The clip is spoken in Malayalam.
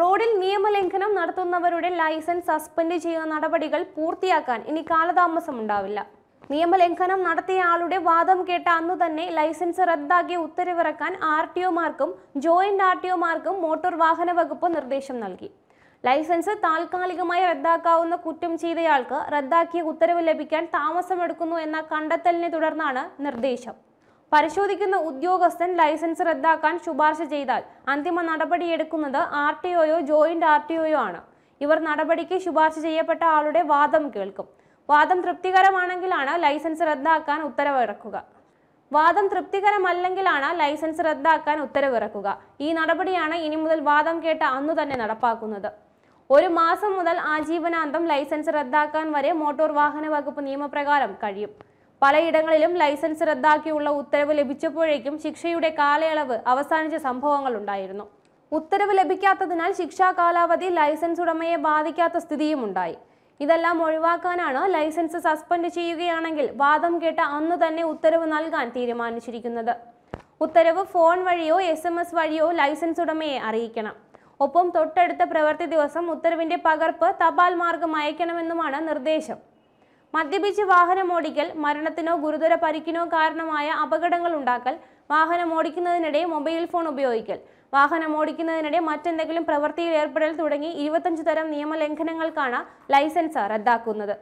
റോഡിൽ നിയമലംഘനം നടത്തുന്നവരുടെ ലൈസൻസ് സസ്പെൻഡ് ചെയ്യുന്ന നടപടികൾ പൂർത്തിയാക്കാൻ ഇനി കാലതാമസം ഉണ്ടാവില്ല നിയമലംഘനം നടത്തിയയാളുടെ വാദം കേട്ട അന്നു തന്നെ ലൈസൻസ് റദ്ദാക്കിയ ഉത്തരവിറക്കാൻ ആർ ടി ഒമാർക്കും ജോയിന്റ് ആർ ടി ഒമാർക്കും മോട്ടോർ വാഹന വകുപ്പ് നിർദ്ദേശം നൽകി ലൈസൻസ് താൽക്കാലികമായി റദ്ദാക്കാവുന്ന കുറ്റം ചെയ്തയാൾക്ക് റദ്ദാക്കിയ ഉത്തരവ് ലഭിക്കാൻ താമസമെടുക്കുന്നു എന്ന കണ്ടെത്തലിനെ തുടർന്നാണ് നിർദ്ദേശം പരിശോധിക്കുന്ന ഉദ്യോഗസ്ഥൻ ലൈസൻസ് റദ്ദാക്കാൻ ശുപാർശ ചെയ്താൽ അന്തിമ നടപടിയെടുക്കുന്നത് ആർ ടി ഒയോ ജോയിന്റ് ആർ ടി ഒയോ ആണ് ഇവർ നടപടിക്ക് ശുപാർശ ചെയ്യപ്പെട്ട ആളുടെ വാദം കേൾക്കും വാദം തൃപ്തികരമാണെങ്കിലാണ് ലൈസൻസ് റദ്ദാക്കാൻ ഉത്തരവിറക്കുക വാദം തൃപ്തികരമല്ലെങ്കിലാണ് ലൈസൻസ് റദ്ദാക്കാൻ ഉത്തരവിറക്കുക ഈ നടപടിയാണ് ഇനി മുതൽ വാദം കേട്ട അന്നു തന്നെ നടപ്പാക്കുന്നത് ഒരു മാസം മുതൽ ആജീവനാന്തം ലൈസൻസ് റദ്ദാക്കാൻ വരെ മോട്ടോർ വാഹന വകുപ്പ് നിയമപ്രകാരം കഴിയും പലയിടങ്ങളിലും ലൈസൻസ് റദ്ദാക്കിയുള്ള ഉത്തരവ് ലഭിച്ചപ്പോഴേക്കും ശിക്ഷയുടെ കാലയളവ് അവസാനിച്ച സംഭവങ്ങളുണ്ടായിരുന്നു ഉത്തരവ് ലഭിക്കാത്തതിനാൽ ശിക്ഷാ കാലാവധി ലൈസൻസ് ഉടമയെ ബാധിക്കാത്ത സ്ഥിതിയുമുണ്ടായി ഇതെല്ലാം ഒഴിവാക്കാനാണ് ലൈസൻസ് സസ്പെൻഡ് ചെയ്യുകയാണെങ്കിൽ വാദം കേട്ട അന്ന് തന്നെ ഉത്തരവ് നൽകാൻ തീരുമാനിച്ചിരിക്കുന്നത് ഉത്തരവ് ഫോൺ വഴിയോ എസ് വഴിയോ ലൈസൻസ് ഉടമയെ അറിയിക്കണം ഒപ്പം തൊട്ടടുത്ത പ്രവൃത്തി ദിവസം ഉത്തരവിന്റെ പകർപ്പ് തപാൽ മാർഗം അയക്കണമെന്നുമാണ് നിർദ്ദേശം മദ്യപിച്ച് വാഹനമോടിക്കൽ മരണത്തിനോ ഗുരുതര പരിക്കിനോ കാരണമായ അപകടങ്ങൾ ഉണ്ടാക്കൽ വാഹനമോടിക്കുന്നതിനിടെ മൊബൈൽ ഫോൺ ഉപയോഗിക്കൽ വാഹനമോടിക്കുന്നതിനിടെ മറ്റെന്തെങ്കിലും പ്രവൃത്തിയിൽ ഏർപ്പെടൽ തുടങ്ങി ഇരുപത്തഞ്ച് തരം നിയമലംഘനങ്ങൾക്കാണ് ലൈസൻസ് റദ്ദാക്കുന്നത്